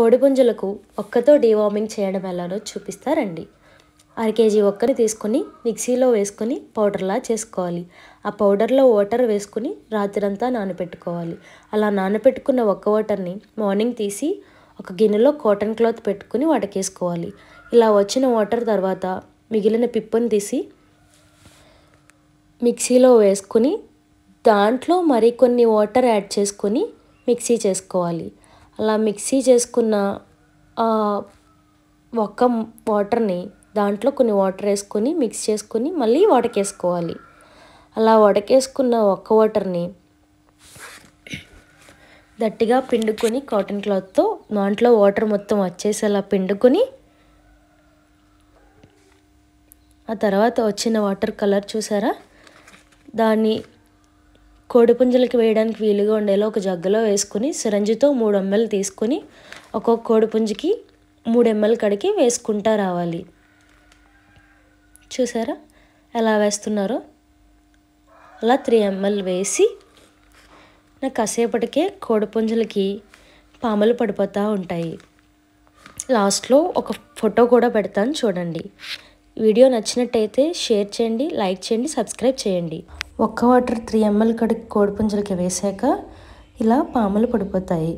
కోడిపుంజులకు ఒక్కతో deworming చేయడం ఎలానో చూపిస్తారండి అర కేజీ ఒక్కని తీసుకొని మిక్సీలో వేసుకొని పౌడర్లా చేసుకోవాలి ఆ పౌడర్లో వాటర్ వేసుకుని రాత్రంతా నానబెట్టుకోవాలి అలా నానబెట్టుకున్న ఒక్క వాటర్ని మార్నింగ్ తీసి ఒక గిన్నెలో కాటన్ క్లాత్ పెట్టుకుని వడకేసుకోవాలి ఇలా వచ్చిన వాటర్ తర్వాత మిగిలిన పిప్పుని తీసి మిక్సీలో వేసుకొని దాంట్లో మరికొన్ని వాటర్ యాడ్ చేసుకొని మిక్సీ చేసుకోవాలి అలా మిక్సీ చేసుకున్న ఒక్క వాటర్ని దాంట్లో కొన్ని వాటర్ వేసుకొని మిక్స్ చేసుకొని మళ్ళీ వడకేసుకోవాలి అలా వడకేసుకున్న ఒక్క వాటర్ని గట్టిగా పిండుకొని కాటన్ క్లాత్తో దాంట్లో వాటర్ మొత్తం వచ్చేసేలా పిండుకొని ఆ తర్వాత వచ్చిన వాటర్ కలర్ చూసారా దాన్ని కోడిపుంజలకి వేయడానికి వీలుగా ఉండేలా ఒక జగ్గులో వేసుకుని సిరంజితో మూడు ఎంఎల్ తీసుకుని ఒక్కొక్క కోడిపుంజకి మూడు ఎంఎల్ కడిగి వేసుకుంటా రావాలి చూసారా ఎలా వేస్తున్నారో అలా త్రీ ఎంఎల్ వేసి నాకు కాసేపటికే కోడిపుంజలకి పాములు పడిపోతూ ఉంటాయి లాస్ట్లో ఒక ఫోటో కూడా పెడతాను చూడండి వీడియో నచ్చినట్టయితే షేర్ చేయండి లైక్ చేయండి సబ్స్క్రైబ్ చేయండి ఒక్క వాటర్ త్రీ ఎంఎల్ కడిగి కోడిపుంజలకి వేసాక ఇలా పాములు పడిపోతాయి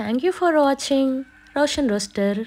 thank you for watching Roshan roster